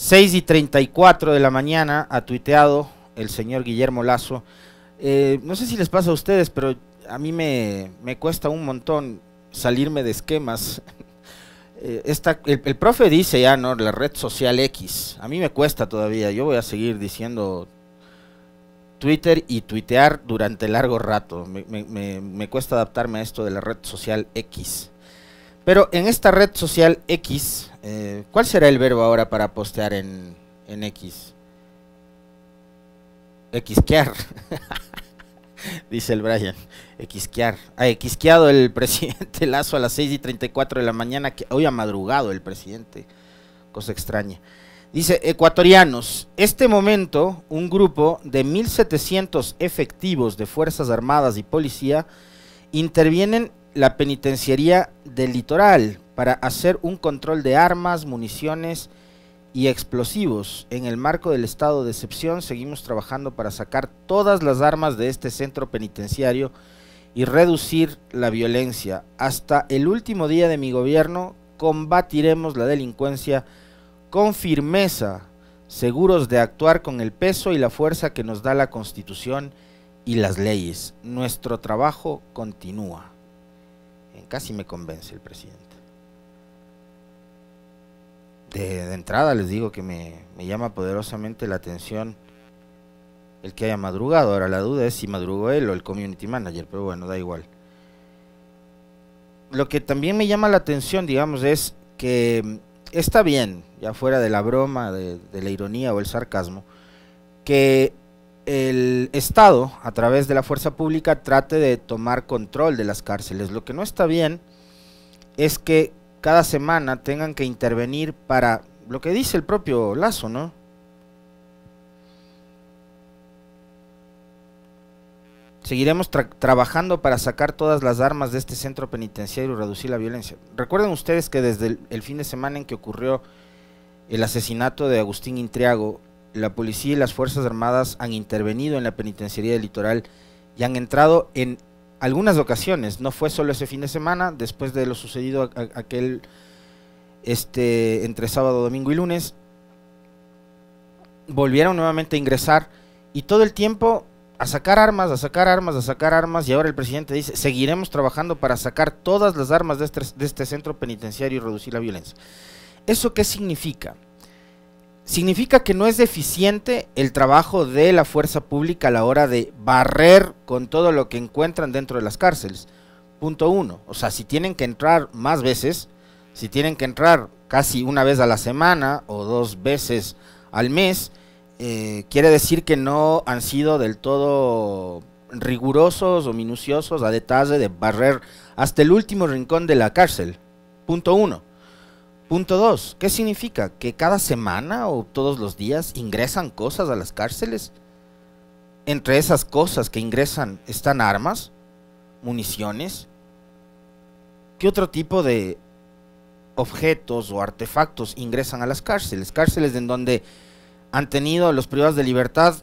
6 y 34 de la mañana ha tuiteado el señor Guillermo Lazo. Eh, no sé si les pasa a ustedes, pero a mí me, cuesta un montón salirme de esquemas. Eh, el, profe dice ya, ¿no? La red social X. A mí me cuesta todavía. Yo voy a seguir diciendo Twitter y tuitear durante largo rato. Me, me cuesta adaptarme a esto de la red social X. Pero en esta red social X eh, ¿Cuál será el verbo ahora para postear en, en X? Xquear, dice el Brian. Xquear. Ha Xqueado el presidente Lazo a las 6 y 34 de la mañana, que hoy ha madrugado el presidente. Cosa extraña. Dice, ecuatorianos, este momento un grupo de 1.700 efectivos de Fuerzas Armadas y Policía intervienen la penitenciaría del litoral para hacer un control de armas, municiones y explosivos. En el marco del estado de excepción seguimos trabajando para sacar todas las armas de este centro penitenciario y reducir la violencia. Hasta el último día de mi gobierno combatiremos la delincuencia con firmeza, seguros de actuar con el peso y la fuerza que nos da la Constitución y las leyes. Nuestro trabajo continúa. casi me convence el presidente de, entrada les digo que me, llama poderosamente la atención el que haya madrugado. Ahora la duda es si madrugó él o el community manager, pero bueno, da igual. Lo que también me llama la atención, digamos, es que está bien, ya fuera de la broma, de la ironía o el sarcasmo, que el Estado, a través de la fuerza pública, trate de tomar control de las cárceles. Lo que no está bien es que cada semana tengan que intervenir para lo que dice el propio Lazo, ¿no? Seguiremos trabajando para sacar todas las armas de este centro penitenciario y reducir la violencia. Recuerden ustedes que desde el, el fin de semana en que ocurrió el asesinato de Agustín Intriago, la policía y las Fuerzas Armadas han intervenido en la penitenciaría del litoral y han entrado en algunas ocasiones, no fue solo ese fin de semana, después de lo sucedido aquel este entre sábado, domingo y lunes, volvieron nuevamente a ingresar y todo el tiempo a sacar armas, a sacar armas, a sacar armas y ahora el presidente dice, seguiremos trabajando para sacar todas las armas de este, de este centro penitenciario y reducir la violencia. ¿Eso qué significa? significa que no es eficiente el trabajo de la fuerza pública a la hora de barrer con todo lo que encuentran dentro de las cárceles. Punto uno. O sea, si tienen que entrar más veces, si tienen que entrar casi una vez a la semana o dos veces al mes, eh, quiere decir que no han sido del todo rigurosos o minuciosos a detalle de barrer hasta el último rincón de la cárcel. Punto uno. Punto 2. ¿Qué significa? ¿Que cada semana o todos los días ingresan cosas a las cárceles? Entre esas cosas que ingresan están armas, municiones. ¿Qué otro tipo de objetos o artefactos ingresan a las cárceles? Cárceles en donde han tenido los privados de libertad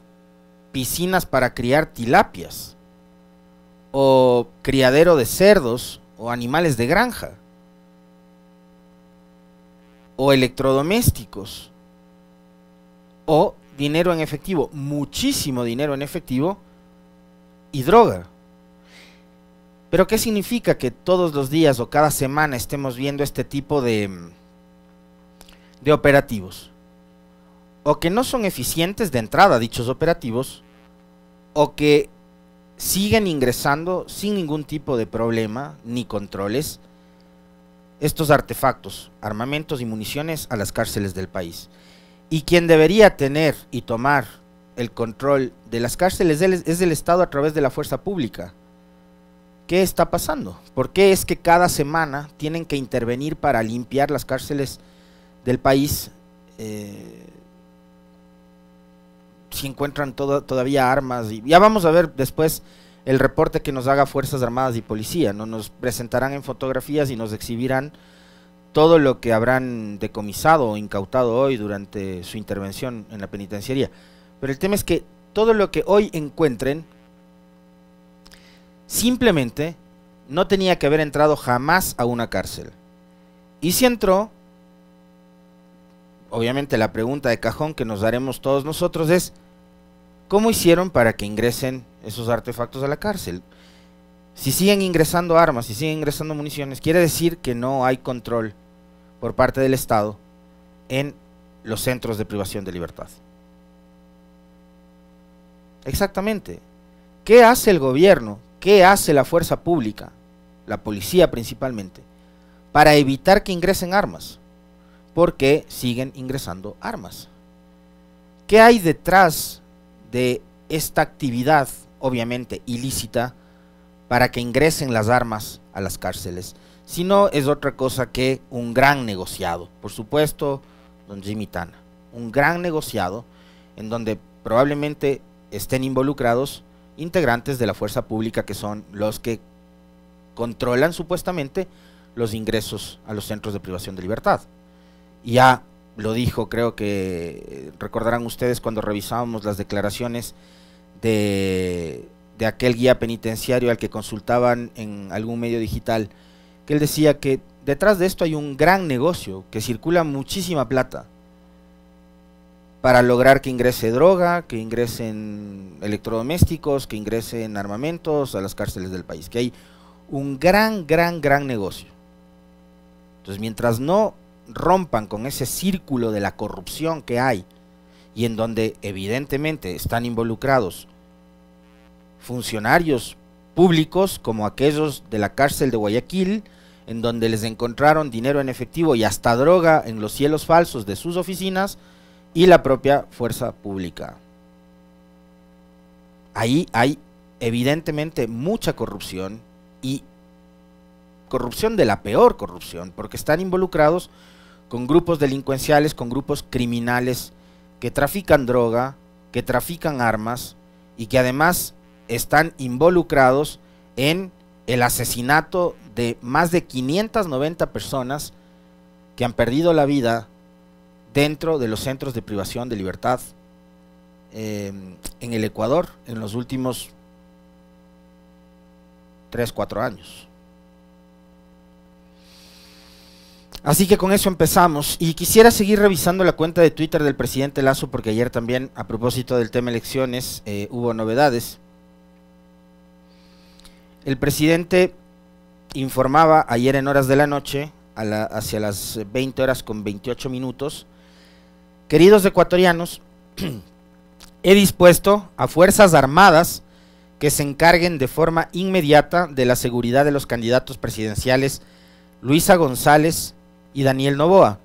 piscinas para criar tilapias o criadero de cerdos o animales de granja o electrodomésticos o dinero en efectivo, muchísimo dinero en efectivo y droga. Pero ¿qué significa que todos los días o cada semana estemos viendo este tipo de, de operativos? O que no son eficientes de entrada dichos operativos, o que siguen ingresando sin ningún tipo de problema ni controles estos artefactos, armamentos y municiones a las cárceles del país. Y quien debería tener y tomar el control de las cárceles es del Estado a través de la fuerza pública. ¿Qué está pasando? ¿Por qué es que cada semana tienen que intervenir para limpiar las cárceles del país eh, si encuentran todavía armas? Y ya vamos a ver después el reporte que nos haga Fuerzas Armadas y Policía, ¿no? Nos presentarán en fotografías y nos exhibirán todo lo que habrán decomisado o incautado hoy durante su intervención en la penitenciaría. Pero el tema es que todo lo que hoy encuentren simplemente no tenía que haber entrado jamás a una cárcel. Y si entró, obviamente la pregunta de cajón que nos daremos todos nosotros es, ¿Cómo hicieron para que ingresen esos artefactos a la cárcel? Si siguen ingresando armas, si siguen ingresando municiones, quiere decir que no hay control por parte del Estado en los centros de privación de libertad. Exactamente. ¿Qué hace el gobierno? ¿Qué hace la fuerza pública? La policía principalmente. Para evitar que ingresen armas. Porque siguen ingresando armas. ¿Qué hay detrás de esta actividad, obviamente ilícita, para que ingresen las armas a las cárceles, si no es otra cosa que un gran negociado. Por supuesto, don Jimmy Tana, un gran negociado en donde probablemente estén involucrados integrantes de la fuerza pública que son los que controlan supuestamente los ingresos a los centros de privación de libertad. Y a lo dijo, creo que eh, recordarán ustedes cuando revisábamos las declaraciones de, aquel guía penitenciario al que consultaban en algún medio digital, que él decía que detrás de esto hay un gran negocio, que circula muchísima plata para lograr que ingrese droga, que ingresen electrodomésticos, que ingresen armamentos a las cárceles del país, que hay un gran, gran, gran negocio. Entonces, mientras no rompan con ese círculo de la corrupción que hay y en donde evidentemente están involucrados funcionarios públicos como aquellos de la cárcel de Guayaquil, en donde les encontraron dinero en efectivo y hasta droga en los cielos falsos de sus oficinas, y la propia fuerza pública. Ahí hay evidentemente mucha corrupción y corrupción de la peor corrupción, porque están involucrados con grupos delincuenciales, con grupos criminales que trafican droga, que trafican armas y que además están involucrados en el asesinato de más de 590 personas que han perdido la vida dentro de los centros de privación de libertad eh, en el Ecuador en los últimos 3, 4 años. Así que con eso empezamos. Y quisiera seguir revisando la cuenta de Twitter del presidente Lazo, porque ayer también, a propósito del tema elecciones, eh, hubo novedades. El presidente informaba ayer en horas de la noche, hacia las 20 horas con 28 minutos, queridos ecuatorianos, he dispuesto a Fuerzas Armadas que se encarguen de forma inmediata de la seguridad de los candidatos presidenciales Luisa González, y Daniel Novoa.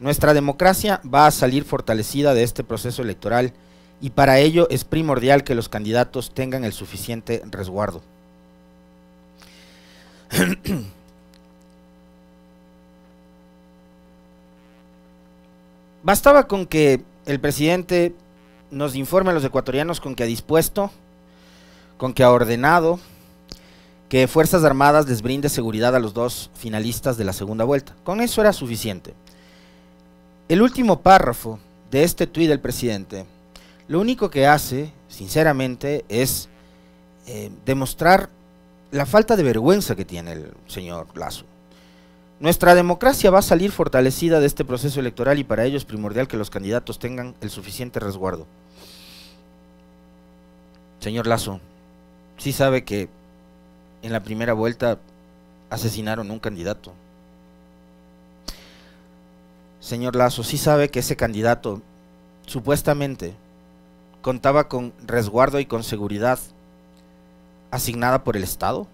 Nuestra democracia va a salir fortalecida de este proceso electoral y para ello es primordial que los candidatos tengan el suficiente resguardo. Bastaba con que el presidente nos informe a los ecuatorianos con que ha dispuesto, con que ha ordenado, que Fuerzas Armadas les brinde seguridad a los dos finalistas de la segunda vuelta. Con eso era suficiente. El último párrafo de este tuit del presidente, lo único que hace, sinceramente, es eh, demostrar la falta de vergüenza que tiene el señor Lazo. Nuestra democracia va a salir fortalecida de este proceso electoral y para ello es primordial que los candidatos tengan el suficiente resguardo. Señor Lazo, sí sabe que en la primera vuelta asesinaron un candidato. Señor Lazo, sí sabe que ese candidato supuestamente contaba con resguardo y con seguridad asignada por el Estado,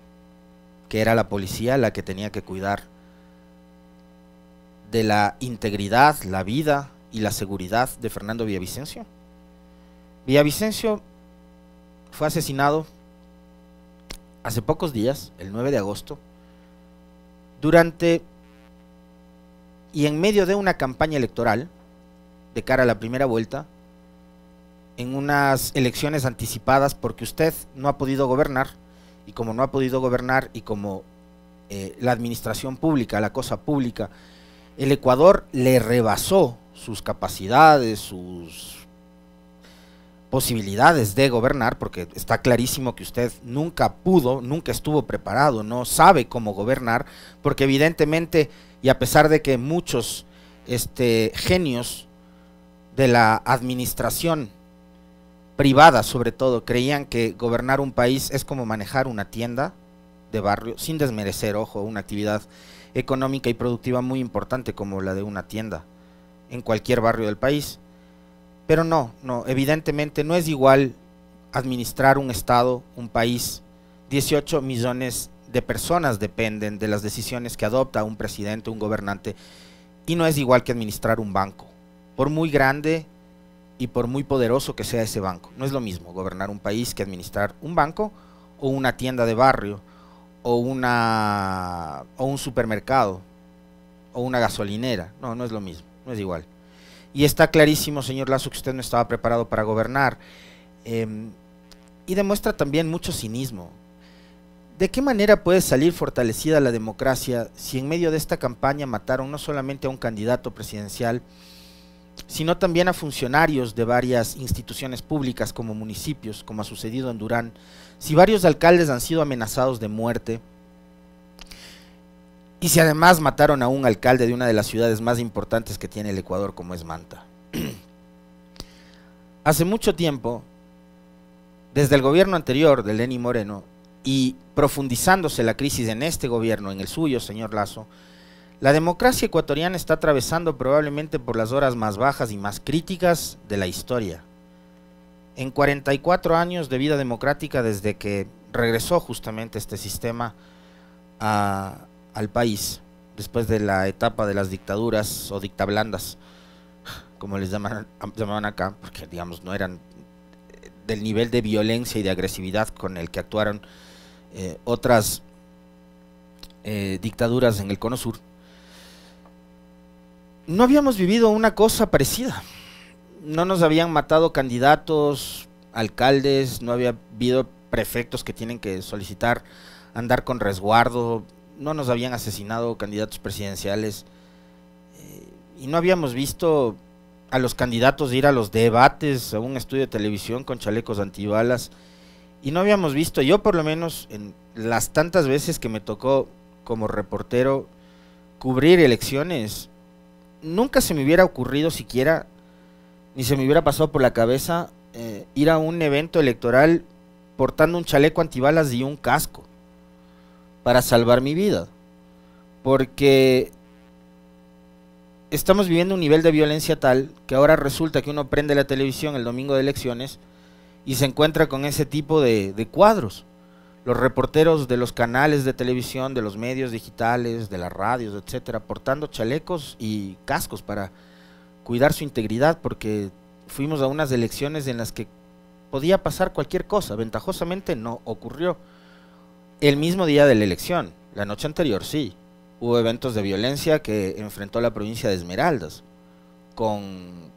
que era la policía la que tenía que cuidar de la integridad, la vida y la seguridad de Fernando Villavicencio. Villavicencio fue asesinado hace pocos días, el 9 de agosto, durante y en medio de una campaña electoral de cara a la primera vuelta, en unas elecciones anticipadas porque usted no ha podido gobernar y como no ha podido gobernar y como eh, la administración pública, la cosa pública, el Ecuador le rebasó sus capacidades, sus posibilidades de gobernar, porque está clarísimo que usted nunca pudo, nunca estuvo preparado, no sabe cómo gobernar, porque evidentemente, y a pesar de que muchos este, genios de la administración privada sobre todo creían que gobernar un país es como manejar una tienda de barrio, sin desmerecer, ojo, una actividad económica y productiva muy importante como la de una tienda en cualquier barrio del país pero no, no, evidentemente no es igual administrar un Estado, un país. 18 millones de personas dependen de las decisiones que adopta un presidente, un gobernante, y no es igual que administrar un banco, por muy grande y por muy poderoso que sea ese banco. No es lo mismo gobernar un país que administrar un banco o una tienda de barrio o, una, o un supermercado o una gasolinera. No, no es lo mismo, no es igual. Y está clarísimo, señor Lazo, que usted no estaba preparado para gobernar. Em, y demuestra también mucho cinismo. ¿De qué manera puede salir fortalecida la democracia si en medio de esta campaña mataron no solamente a un candidato presidencial, sino también a funcionarios de varias instituciones públicas como municipios, como ha sucedido en Durán, si varios alcaldes han sido amenazados de muerte? Y si además mataron a un alcalde de una de las ciudades más importantes que tiene el Ecuador, como es Manta. Hace mucho tiempo, desde el gobierno anterior de Lenín Moreno y profundizándose la crisis en este gobierno, en el suyo, señor Lazo, la democracia ecuatoriana está atravesando probablemente por las horas más bajas y más críticas de la historia. En 44 años de vida democrática desde que regresó justamente este sistema a, al país después de la etapa de las dictaduras o dictablandas, como les llaman, llamaban acá, porque digamos no eran eh, del nivel de violencia y de agresividad con el que actuaron eh, otras eh, dictaduras en el Cono Sur, no habíamos vivido una cosa parecida. No nos habían matado candidatos, alcaldes, no había habido prefectos que tienen que solicitar andar con resguardo, no nos habían asesinado candidatos presidenciales eh, y no habíamos visto a los candidatos ir a los debates, a un estudio de televisión con chalecos antibalas y no habíamos visto, yo por lo menos en las tantas veces que me tocó como reportero cubrir elecciones, nunca se me hubiera ocurrido siquiera, ni se me hubiera pasado por la cabeza eh, ir a un evento electoral portando un chaleco antibalas y un casco para salvar mi vida. Porque estamos viviendo un nivel de violencia tal que ahora resulta que uno prende la televisión el domingo de elecciones y se encuentra con ese tipo de, cuadros. Los reporteros de los canales de televisión, de los medios digitales, de las radios, etcétera, portando chalecos y cascos para cuidar su integridad, porque fuimos a unas elecciones en las que podía pasar cualquier cosa. Ventajosamente no ocurrió el mismo día de la elección. La noche anterior sí. Hubo eventos de violencia que enfrentó la provincia de Esmeraldas con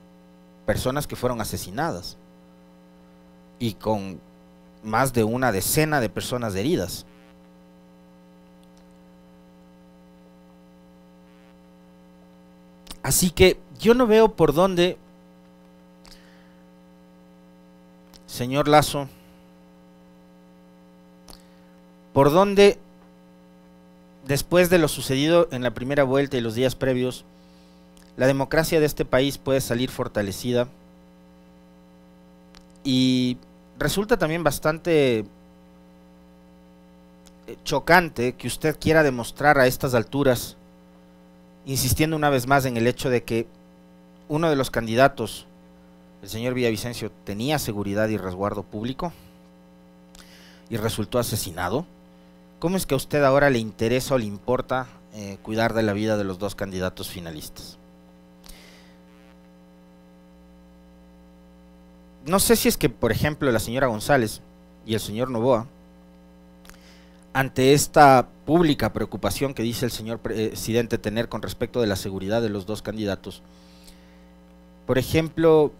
personas que fueron asesinadas y con más de una decena de personas heridas. Así que yo no veo por dónde, señor Lazo, por donde, después de lo sucedido en la primera vuelta y los días previos, la democracia de este país puede salir fortalecida. Y resulta también bastante eh, chocante que usted quiera demostrar a estas alturas, insistiendo una vez más en el hecho de que uno de los candidatos, el señor Villavicencio, tenía seguridad y resguardo público y resultó asesinado. ¿Cómo es que a usted ahora le interesa o le importa eh, cuidar de la vida de los dos candidatos finalistas? No sé si es que, por ejemplo, la señora González y el señor Novoa, ante esta pública preocupación que dice el señor presidente tener con respecto de la seguridad de los dos candidatos, por ejemplo,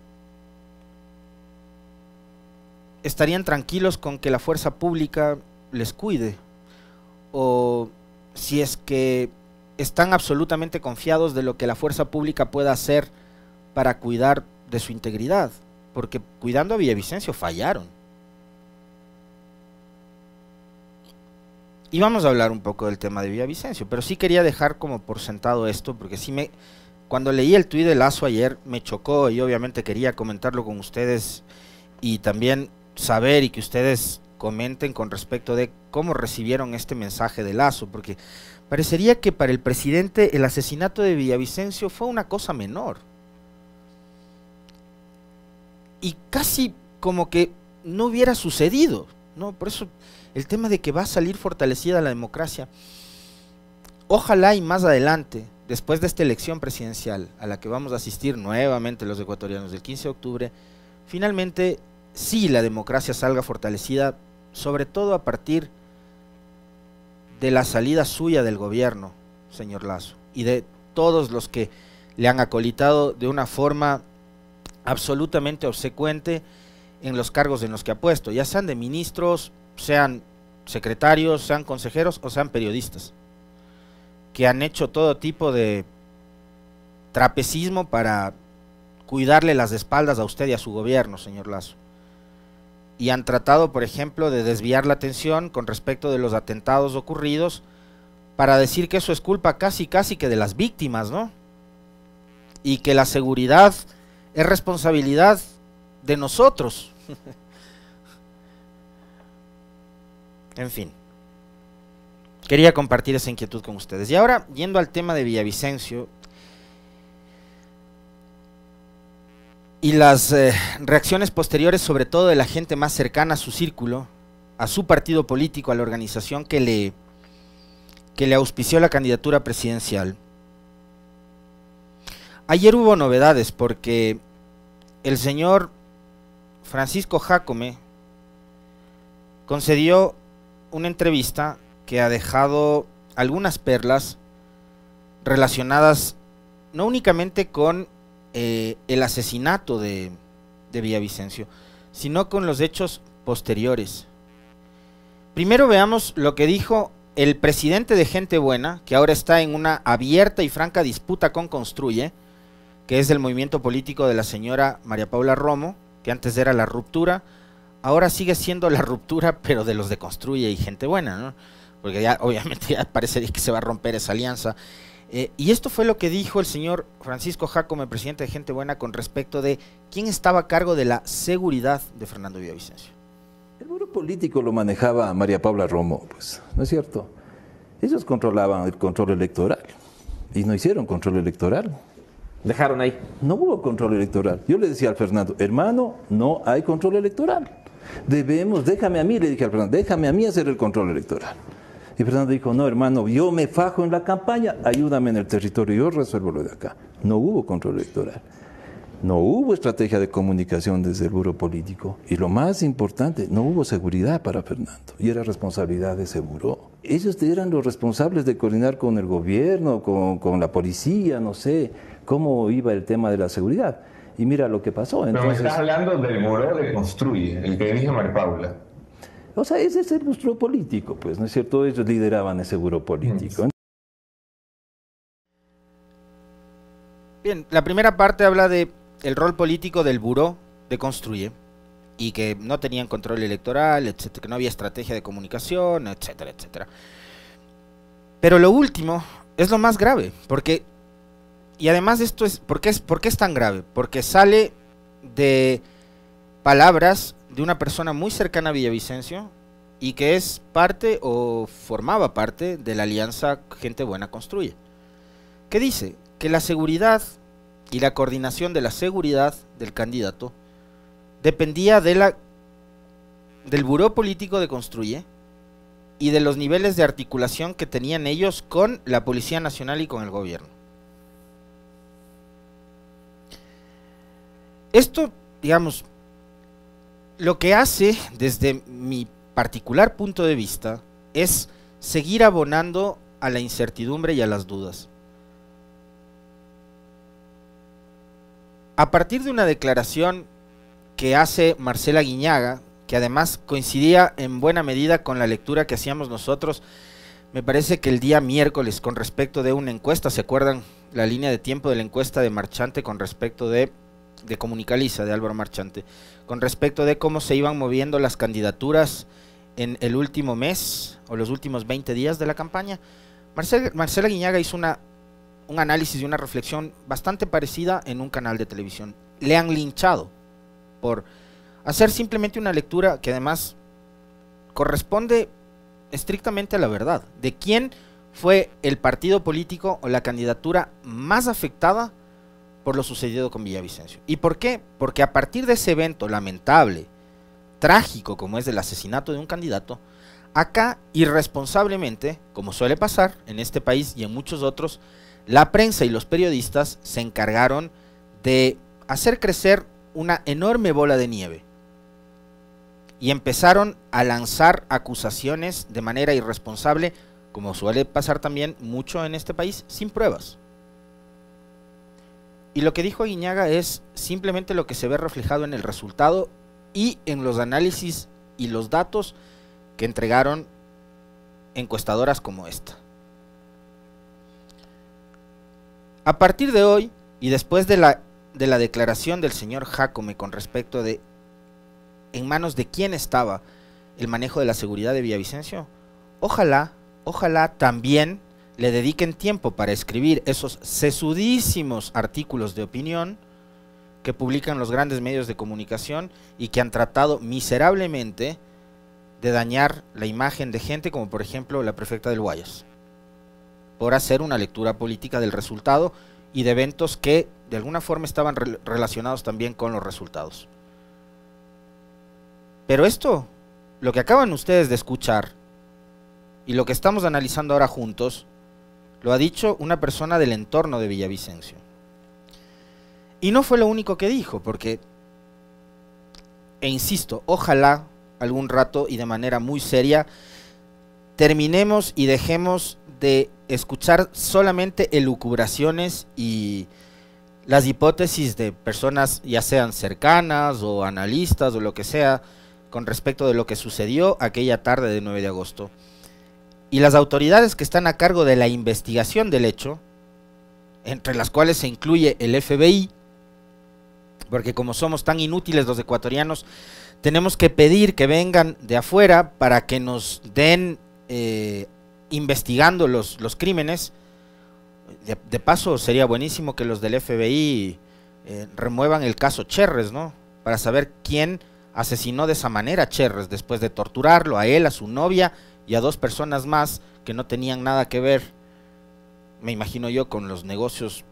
estarían tranquilos con que la fuerza pública les cuide o si es que están absolutamente confiados de lo que la fuerza pública pueda hacer para cuidar de su integridad, porque cuidando a Villavicencio fallaron. Y vamos a hablar un poco del tema de Villavicencio, pero sí quería dejar como por sentado esto, porque sí me, cuando leí el tuit de Lazo ayer me chocó y obviamente quería comentarlo con ustedes y también saber y que ustedes comenten con respecto de cómo recibieron este mensaje de Lazo, porque parecería que para el presidente el asesinato de Villavicencio fue una cosa menor. Y casi como que no hubiera sucedido, ¿no? Por eso el tema de que va a salir fortalecida la democracia, ojalá y más adelante, después de esta elección presidencial a la que vamos a asistir nuevamente los ecuatorianos del 15 de octubre, finalmente sí la democracia salga fortalecida sobre todo a partir de la salida suya del gobierno, señor Lazo, y de todos los que le han acolitado de una forma absolutamente obsecuente en los cargos en los que ha puesto, ya sean de ministros, sean secretarios, sean consejeros o sean periodistas, que han hecho todo tipo de trapecismo para cuidarle las espaldas a usted y a su gobierno, señor Lazo y han tratado, por ejemplo, de desviar la atención con respecto de los atentados ocurridos para decir que eso es culpa casi, casi que de las víctimas, ¿no? Y que la seguridad es responsabilidad de nosotros. en fin. Quería compartir esa inquietud con ustedes. Y ahora, yendo al tema de Villavicencio, y las eh, reacciones posteriores, sobre todo de la gente más cercana a su círculo, a su partido político, a la organización que le, que le auspició la candidatura presidencial. Ayer hubo novedades porque el señor Francisco Jacome concedió una entrevista que ha dejado algunas perlas relacionadas no únicamente con eh, el asesinato de, de Villavicencio, sino con los hechos posteriores. Primero veamos lo que dijo el presidente de Gente Buena, que ahora está en una abierta y franca disputa con Construye, que es del movimiento político de la señora María Paula Romo, que antes era la ruptura, ahora sigue siendo la ruptura, pero de los de Construye y Gente Buena, ¿no? Porque ya obviamente ya parecería que se va a romper esa alianza eh, y esto fue lo que dijo el señor Francisco Jacome, presidente de Gente Buena, con respecto de quién estaba a cargo de la seguridad de Fernando Villavicencio. El grupo político lo manejaba María Paula Romo, pues, ¿no es cierto? Ellos controlaban el control electoral y no hicieron control electoral. Dejaron ahí. No hubo control electoral. Yo le decía al Fernando, hermano, no hay control electoral. Debemos, déjame a mí, le dije al Fernando, déjame a mí hacer el control electoral. Y Fernando dijo, no, hermano, yo me fajo en la campaña, ayúdame en el territorio, yo resuelvo lo de acá. No hubo control electoral. No hubo estrategia de comunicación desde el buro político. Y lo más importante, no hubo seguridad para Fernando. Y era responsabilidad de ese buro. Ellos eran los responsables de coordinar con el gobierno, con, la policía, no sé cómo iba el tema de la seguridad. Y mira lo que pasó. Entonces... Pero me estás hablando del buró de Construye, el que dirige María Paula. O sea, ese es el monstruo político, pues, ¿no es cierto? Ellos lideraban ese buro político. Mm. Bien, la primera parte habla de el rol político del buró de Construye y que no tenían control electoral, etcétera, que no había estrategia de comunicación, etcétera, etcétera. Pero lo último es lo más grave, porque y además esto es ¿por es por qué es tan grave? Porque sale de palabras de una persona muy cercana a Villavicencio y que es parte o formaba parte de la alianza Gente Buena Construye, que dice que la seguridad y la coordinación de la seguridad del candidato dependía de la, del buró político de Construye y de los niveles de articulación que tenían ellos con la Policía Nacional y con el gobierno. Esto, digamos, lo que hace, desde mi particular punto de vista, es seguir abonando a la incertidumbre y a las dudas. A partir de una declaración que hace Marcela Guiñaga, que además coincidía en buena medida con la lectura que hacíamos nosotros, me parece que el día miércoles, con respecto de una encuesta, ¿se acuerdan la línea de tiempo de la encuesta de Marchante con respecto de de Comunicaliza, de Álvaro Marchante, con respecto de cómo se iban moviendo las candidaturas en el último mes o los últimos 20 días de la campaña. Marcela Guiñaga hizo una, un análisis y una reflexión bastante parecida en un canal de televisión. Le han linchado por hacer simplemente una lectura que además corresponde estrictamente a la verdad, de quién fue el partido político o la candidatura más afectada por lo sucedido con Villavicencio. ¿Y por qué? Porque a partir de ese evento lamentable, trágico como es el asesinato de un candidato, acá irresponsablemente, como suele pasar en este país y en muchos otros, la prensa y los periodistas se encargaron de hacer crecer una enorme bola de nieve y empezaron a lanzar acusaciones de manera irresponsable, como suele pasar también mucho en este país, sin pruebas. Y lo que dijo Guiñaga es simplemente lo que se ve reflejado en el resultado y en los análisis y los datos que entregaron encuestadoras como esta. A partir de hoy y después de la, de la declaración del señor Jacome con respecto de en manos de quién estaba el manejo de la seguridad de Villavicencio, ojalá, ojalá también le dediquen tiempo para escribir esos sesudísimos artículos de opinión que publican los grandes medios de comunicación y que han tratado miserablemente de dañar la imagen de gente como por ejemplo la prefecta del Guayas, por hacer una lectura política del resultado y de eventos que de alguna forma estaban relacionados también con los resultados. Pero esto, lo que acaban ustedes de escuchar y lo que estamos analizando ahora juntos, lo ha dicho una persona del entorno de Villavicencio. Y no fue lo único que dijo, porque, e insisto, ojalá algún rato y de manera muy seria terminemos y dejemos de escuchar solamente elucubraciones y las hipótesis de personas ya sean cercanas o analistas o lo que sea con respecto de lo que sucedió aquella tarde de 9 de agosto y las autoridades que están a cargo de la investigación del hecho, entre las cuales se incluye el FBI, porque como somos tan inútiles los ecuatorianos, tenemos que pedir que vengan de afuera para que nos den eh, investigando los, los crímenes. De, paso, sería buenísimo que los del FBI eh, remuevan el caso Cherres, ¿no? Para saber quién asesinó de esa manera a Cherres, después de torturarlo a él, a su novia y a dos personas más que no tenían nada que ver, me imagino yo, con los negocios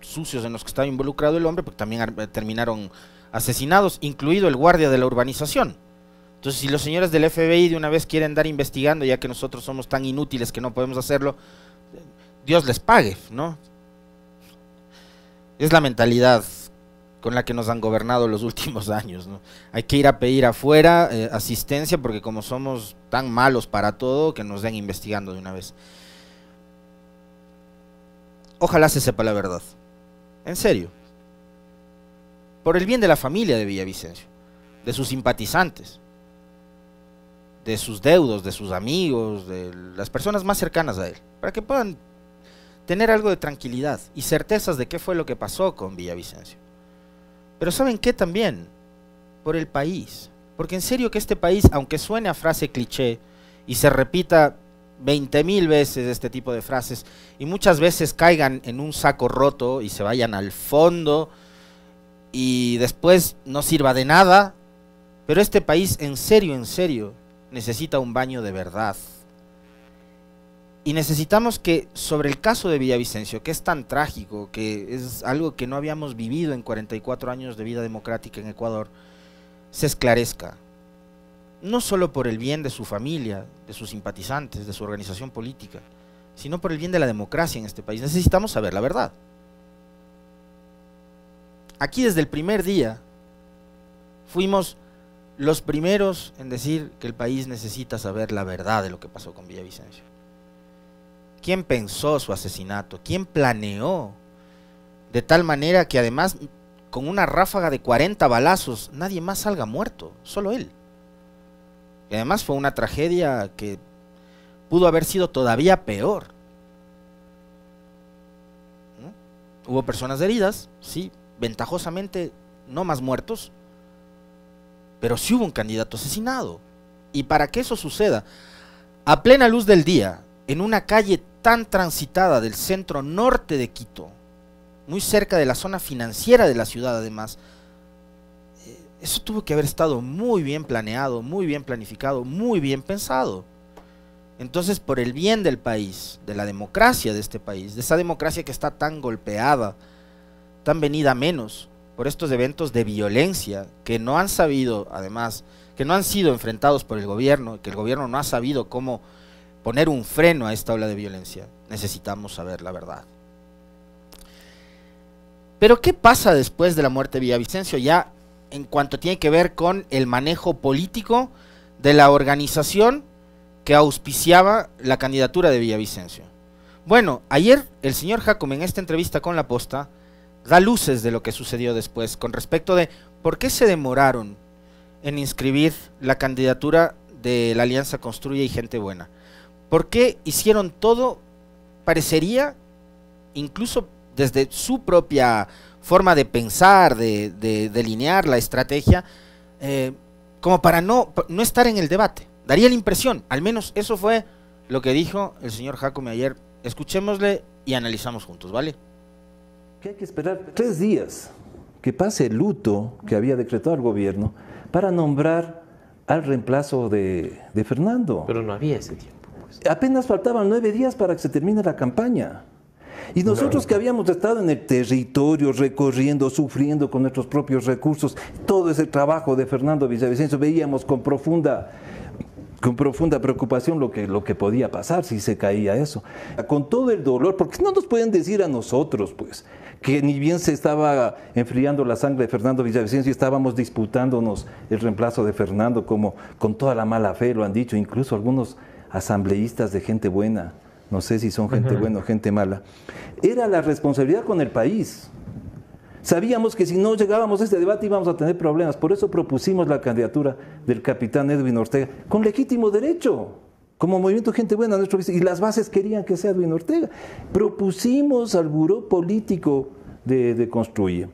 sucios en los que estaba involucrado el hombre, porque también terminaron asesinados, incluido el guardia de la urbanización. Entonces, si los señores del FBI de una vez quieren dar investigando, ya que nosotros somos tan inútiles que no podemos hacerlo, Dios les pague, ¿no? Es la mentalidad con la que nos han gobernado los últimos años. Hay que ir a pedir afuera eh, asistencia porque como somos tan malos para todo, que nos den investigando de una vez. Ojalá se sepa la verdad. En serio. Por el bien de la familia de Villavicencio, de sus simpatizantes, de sus deudos, de sus amigos, de las personas más cercanas a él, para que puedan tener algo de tranquilidad y certezas de qué fue lo que pasó con Villavicencio. Pero ¿saben qué también? Por el país. Porque en serio que este país, aunque suene a frase cliché y se repita 20.000 veces este tipo de frases y muchas veces caigan en un saco roto y se vayan al fondo y después no sirva de nada, pero este país en serio, en serio necesita un baño de verdad. Y necesitamos que sobre el caso de Villavicencio, que es tan trágico, que es algo que no habíamos vivido en 44 años de vida democrática en Ecuador, se esclarezca. No solo por el bien de su familia, de sus simpatizantes, de su organización política, sino por el bien de la democracia en este país. Necesitamos saber la verdad. Aquí desde el primer día fuimos los primeros en decir que el país necesita saber la verdad de lo que pasó con Villavicencio quién pensó su asesinato, quién planeó. De tal manera que además con una ráfaga de 40 balazos nadie más salga muerto, solo él. Y además fue una tragedia que pudo haber sido todavía peor. Hubo personas heridas, sí, ventajosamente no más muertos, pero sí hubo un candidato asesinado. Y para que eso suceda, a plena luz del día, en una calle tan transitada del centro norte de Quito, muy cerca de la zona financiera de la ciudad además, eh, eso tuvo que haber estado muy bien planeado, muy bien planificado, muy bien pensado. Entonces, por el bien del país, de la democracia de este país, de esa democracia que está tan golpeada, tan venida menos por estos eventos de violencia que no han sabido, además, que no han sido enfrentados por el gobierno, que el gobierno no ha sabido cómo poner un freno a esta ola de violencia, necesitamos saber la verdad. Pero ¿qué pasa después de la muerte de Villavicencio ya en cuanto tiene que ver con el manejo político de la organización que auspiciaba la candidatura de Villavicencio? Bueno, ayer el señor Jacob en esta entrevista con La Posta da luces de lo que sucedió después con respecto de por qué se demoraron en inscribir la candidatura de la Alianza Construye y Gente Buena. ¿Por qué hicieron todo? Parecería, incluso desde su propia forma de pensar, de, delinear la estrategia, eh, como para no, no estar en el debate. Daría la impresión, al menos eso fue lo que dijo el señor Jacome ayer. Escuchémosle y analizamos juntos, ¿vale? Que hay que esperar tres días que pase el luto que había decretado el gobierno para nombrar al reemplazo de Fernando. Pero no había ese tiempo apenas faltaban nueve días para que se termine la campaña. Y nosotros que habíamos estado en el territorio, recorriendo, sufriendo con nuestros propios recursos, todo ese trabajo de Fernando Villavicencio, veíamos con profunda, con profunda preocupación lo que, lo que podía pasar si se caía eso. Con todo el dolor, porque no nos pueden decir a nosotros, pues, que ni bien se estaba enfriando la sangre de Fernando Villavicencio, estábamos disputándonos el reemplazo de Fernando, como con toda la mala fe lo han dicho, incluso algunos asambleístas de gente buena, no sé si son gente buena o gente mala, era la responsabilidad con el país. Sabíamos que si no llegábamos a este debate íbamos a tener problemas, por eso propusimos la candidatura del capitán Edwin Ortega, con legítimo derecho, como movimiento gente buena, nuestro y las bases querían que sea Edwin Ortega. Propusimos al buró político de, de Construye,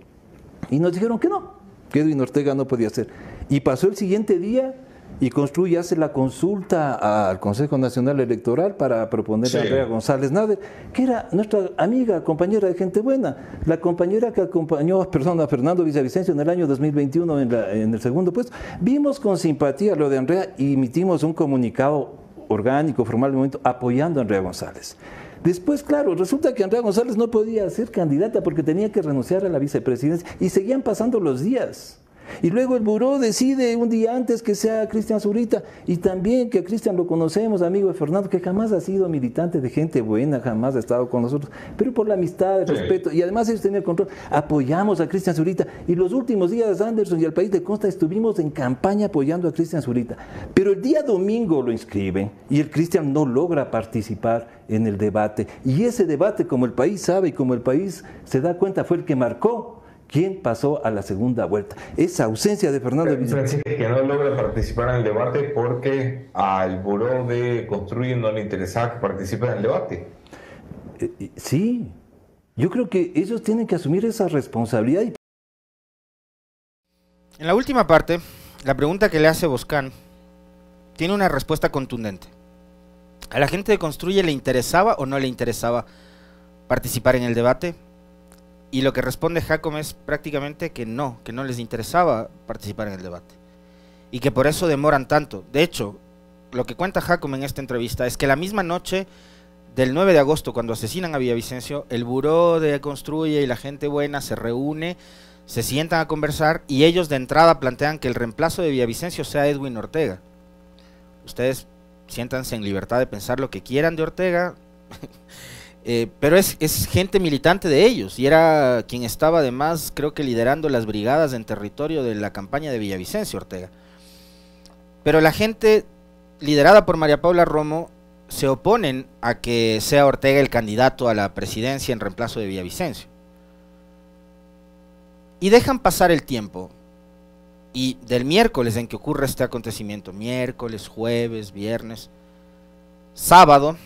y nos dijeron que no, que Edwin Ortega no podía ser. Y pasó el siguiente día y construye, hace la consulta al Consejo Nacional Electoral para proponer a Andrea González Nader, que era nuestra amiga, compañera de gente buena, la compañera que acompañó a Fernando Villavicencio en el año 2021 en, en el segundo puesto. Vimos con simpatía lo de Andrea y emitimos un comunicado orgánico, formal, de momento, apoyando a Andrea González. Después, claro, resulta que Andrea González no podía ser candidata porque tenía que renunciar a la vicepresidencia y seguían pasando los días. Y luego el buró decide un día antes que sea Cristian Zurita y también que Cristian lo conocemos, amigo de Fernando, que jamás ha sido militante de gente buena, jamás ha estado con nosotros, pero por la amistad, el respeto y además ellos tenían el control. Apoyamos a Cristian Zurita y los últimos días Anderson y el país de Costa estuvimos en campaña apoyando a Cristian Zurita. Pero el día domingo lo inscriben y el Cristian no logra participar en el debate. Y ese debate, como el país sabe y como el país se da cuenta, fue el que marcó ¿Quién pasó a la segunda vuelta? Esa ausencia de Fernando Vicente. que no logra participar en el debate porque al buró de Construye no le interesaba que participara en el debate. Eh, sí, yo creo que ellos tienen que asumir esa responsabilidad. En la última parte, la pregunta que le hace Boscan tiene una respuesta contundente. ¿A la gente de Construye le interesaba o no le interesaba participar en el debate? Y lo que responde Jacob es prácticamente que no, que no les interesaba participar en el debate. Y que por eso demoran tanto. De hecho, lo que cuenta Jacob en esta entrevista es que la misma noche del 9 de agosto, cuando asesinan a Villavicencio, el buró de Construye y la gente buena se reúne, se sientan a conversar y ellos de entrada plantean que el reemplazo de Villavicencio sea Edwin Ortega. Ustedes siéntanse en libertad de pensar lo que quieran de Ortega. Eh, pero es, es, gente militante de ellos y era quien estaba además, creo que liderando las brigadas en territorio de la campaña de Villavicencio Ortega. Pero la gente liderada por María Paula Romo se oponen a que sea Ortega el candidato a la presidencia en reemplazo de Villavicencio. Y dejan pasar el tiempo. Y del miércoles en que ocurre este acontecimiento, miércoles, jueves, viernes, sábado,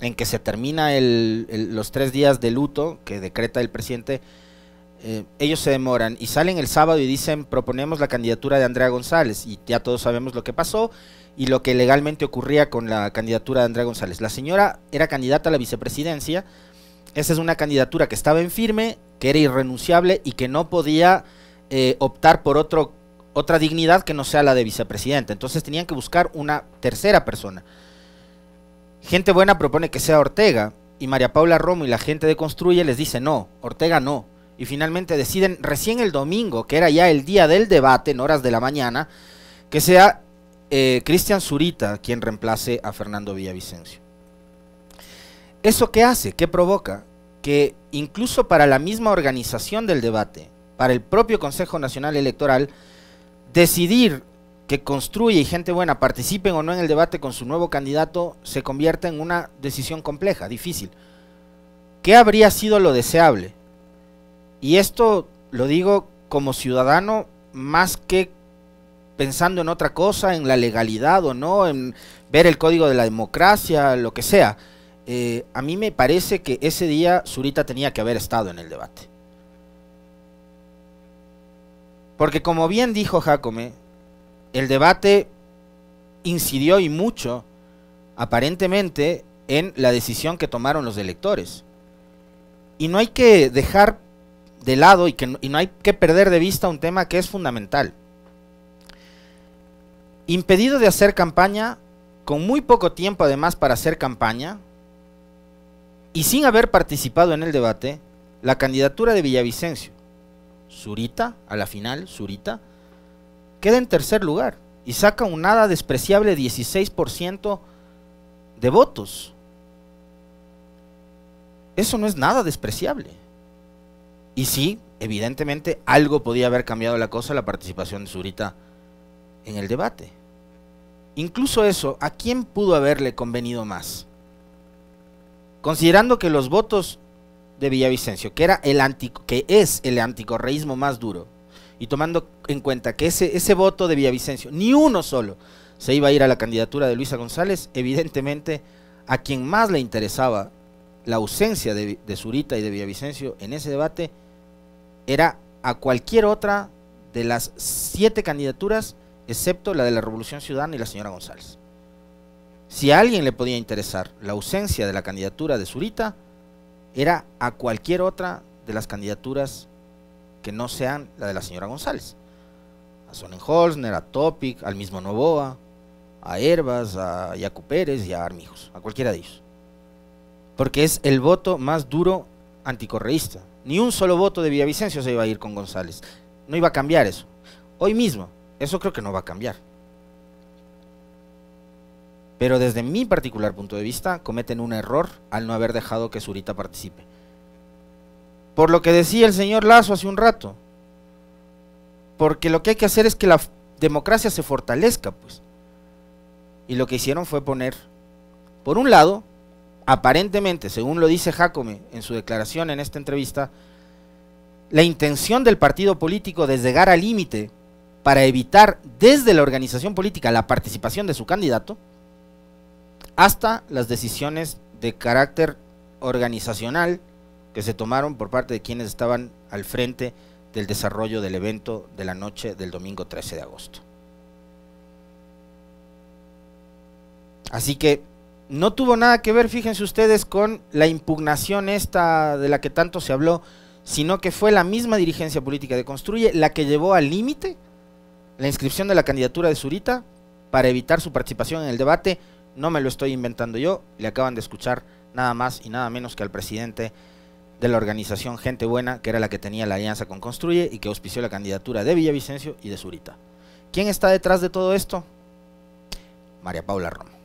en que se termina los tres días de luto que decreta el presidente, eh, ellos se demoran y salen el sábado y dicen proponemos la candidatura de Andrea González y ya todos sabemos lo que pasó y lo que legalmente ocurría con la candidatura de Andrea González. La señora era candidata a la vicepresidencia, esa es una candidatura que estaba en firme, que era irrenunciable y que no podía eh, optar por otro, otra dignidad que no sea la de vicepresidenta, Entonces tenían que buscar una tercera persona. Gente Buena propone que sea Ortega y María Paula Romo y la gente de Construye les dice no, Ortega no. Y finalmente deciden recién el domingo, que era ya el día del debate, en horas de la mañana, que sea eh, Cristian Zurita quien reemplace a Fernando Villavicencio. ¿Eso qué hace? ¿Qué provoca? Que incluso para la misma organización del debate, para el propio Consejo Nacional Electoral, decidir que construye y gente buena participen o no en el debate con su nuevo candidato se convierte en una decisión compleja, difícil. ¿Qué habría sido lo deseable? Y esto lo digo como ciudadano más que pensando en otra cosa, en la legalidad o no, en ver el código de la democracia, lo que sea. Eh, a mí me parece que ese día Zurita tenía que haber estado en el debate. Porque como bien dijo Jacome, el debate incidió y mucho, aparentemente, en la decisión que tomaron los electores. Y no hay que dejar de lado y, que, no hay que perder de vista un tema que es fundamental. Impedido de hacer campaña, con muy poco tiempo además para hacer campaña, y sin haber participado en el debate, la candidatura de Villavicencio, Zurita, a la final, Zurita, queda en tercer lugar y saca un nada despreciable 16% de votos. Eso no es nada despreciable. Y sí, evidentemente algo podía haber cambiado la cosa la participación de Zurita en el debate. Incluso eso, ¿a quién pudo haberle convenido más? Considerando que los votos de Villavicencio, que, era el que es el anticorreísmo más duro, y tomando en cuenta que ese, ese voto de Villavicencio, ni uno solo, se iba a ir a la candidatura de Luisa González, evidentemente a quien más le interesaba la ausencia de, de Zurita y de Villavicencio en ese debate era a cualquier otra de las siete candidaturas, excepto la de la Revolución Ciudadana y la señora González. Si a alguien le podía interesar la ausencia de la candidatura de Zurita, era a cualquier otra de las candidaturas que no sean la de la señora González. A Sonnenholzner, a Topic, al mismo Novoa, a Herbas, a Yacu y a Armijos, a cualquiera de ellos. Porque es el voto más duro anticorreísta. Ni un solo voto de Villavicencio se iba a ir con González. No iba a cambiar eso. Hoy mismo, eso creo que no va a cambiar. Pero desde mi particular punto de vista, cometen un error al no haber dejado que Zurita participe. Por lo que decía el señor Lazo hace un rato. Porque lo que hay que hacer es que la democracia se fortalezca, pues. Y lo que hicieron fue poner, por un lado, aparentemente, según lo dice Jacome en su declaración en esta entrevista, la intención del partido político de llegar al límite para evitar desde la organización política la participación de su candidato, hasta las decisiones de carácter organizacional que se tomaron por parte de quienes estaban al frente del desarrollo del evento de la noche del domingo 13 de agosto. Así que no tuvo nada que ver, fíjense ustedes, con la impugnación esta de la que tanto se habló, sino que fue la misma dirigencia política de Construye la que llevó al límite la inscripción de la candidatura de Zurita para evitar su participación en el debate. No me lo estoy inventando yo, le acaban de escuchar nada más y nada menos que al presidente de la organización Gente Buena, que era la que tenía la alianza con Construye y que auspició la candidatura de Villavicencio y de Zurita. ¿Quién está detrás de todo esto? María Paula Roma.